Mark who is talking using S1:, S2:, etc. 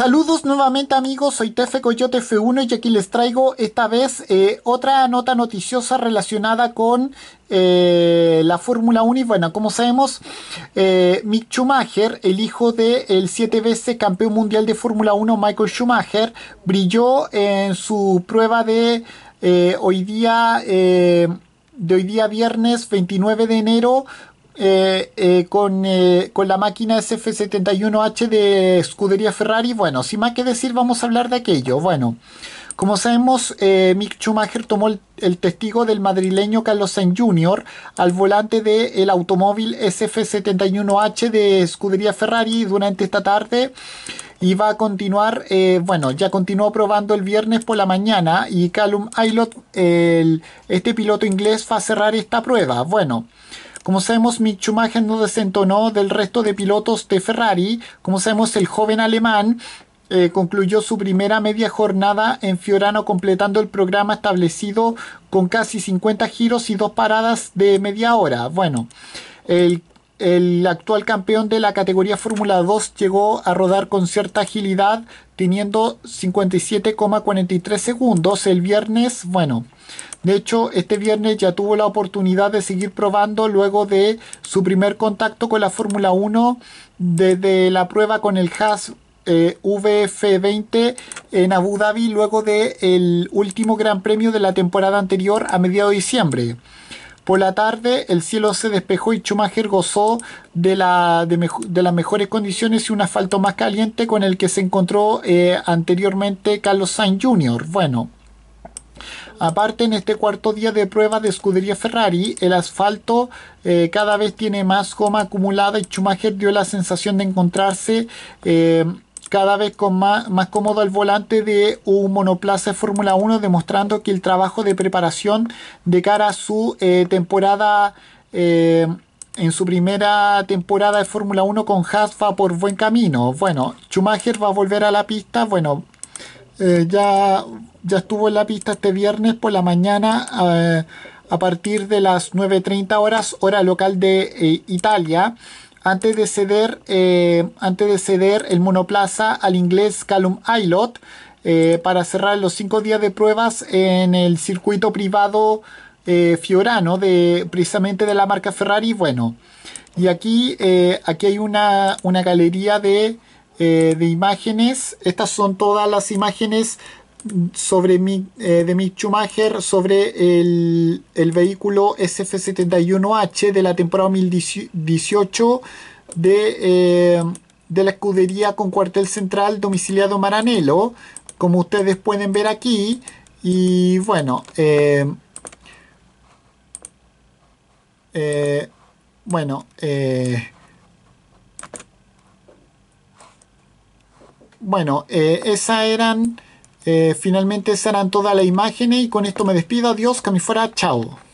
S1: Saludos nuevamente amigos, soy Tefe Coyote F1 y aquí les traigo esta vez eh, otra nota noticiosa relacionada con eh, la Fórmula 1 y bueno, como sabemos, eh, Mick Schumacher, el hijo del el siete veces campeón mundial de Fórmula 1 Michael Schumacher, brilló en su prueba de hoy día de hoy día viernes 29 de enero eh, eh, eh, con, la máquina SF71H de Escudería Ferrari. Bueno, sin más que decir, vamos a hablar de aquello. Bueno, como sabemos, Mick Schumacher tomó el, testigo del madrileño Carlos Sainz Jr. al volante del el automóvil SF71H de Escudería Ferrari durante esta tarde. Y va a continuar, bueno, ya continuó probando el viernes por la mañana y Callum Aylot, el, este piloto inglés, va a cerrar esta prueba. Bueno, como sabemos, Mick no desentonó del resto de pilotos de Ferrari. Como sabemos, el joven alemán eh, concluyó su primera media jornada en Fiorano completando el programa establecido con casi 50 giros y dos paradas de media hora. Bueno, el, el actual campeón de la categoría Fórmula 2 llegó a rodar con cierta agilidad teniendo 57,43 segundos el viernes. Bueno, de hecho, este viernes ya tuvo la oportunidad de seguir probando luego de su primer contacto con la Fórmula 1 desde la prueba con el Haas eh, VF20 en Abu Dhabi luego del el último Gran Premio de la temporada anterior a mediados de diciembre. Por la tarde el cielo se despejó y Schumacher gozó de, las mejores condiciones y un asfalto más caliente con el que se encontró eh, anteriormente Carlos Sainz Jr. Bueno, Aparte, en este cuarto día de prueba de escudería Ferrari, el asfalto eh, cada vez tiene más goma acumulada y Schumacher dio la sensación de encontrarse eh, cada vez con más, cómodo al volante de un monoplaza Fórmula 1, demostrando que el trabajo de preparación de cara a su eh, temporada en su primera temporada de Fórmula 1 con Haas va por buen camino. Bueno, Schumacher va a volver a la pista. Bueno, ya ya estuvo en la pista este viernes por la mañana eh, a partir de las 9.30 horas, hora local de eh, Italia, antes de, ceder, eh, antes de ceder el monoplaza al inglés Callum Aylot para cerrar los cinco días de pruebas en el circuito privado Fiorano, de, precisamente de la marca Ferrari. Bueno, y aquí, aquí hay una, galería de, de imágenes. Estas son todas las imágenes sobre mi, eh, de Mick Schumacher sobre el, vehículo SF71H de la temporada 2018 de, eh, de la escudería con cuartel central domiciliado Maranelo como ustedes pueden ver aquí. Y bueno, eh, bueno, bueno, esas eran... Eh, finalmente serán todas las imágenes y con esto me despido. Adiós, que me fuera. Chao.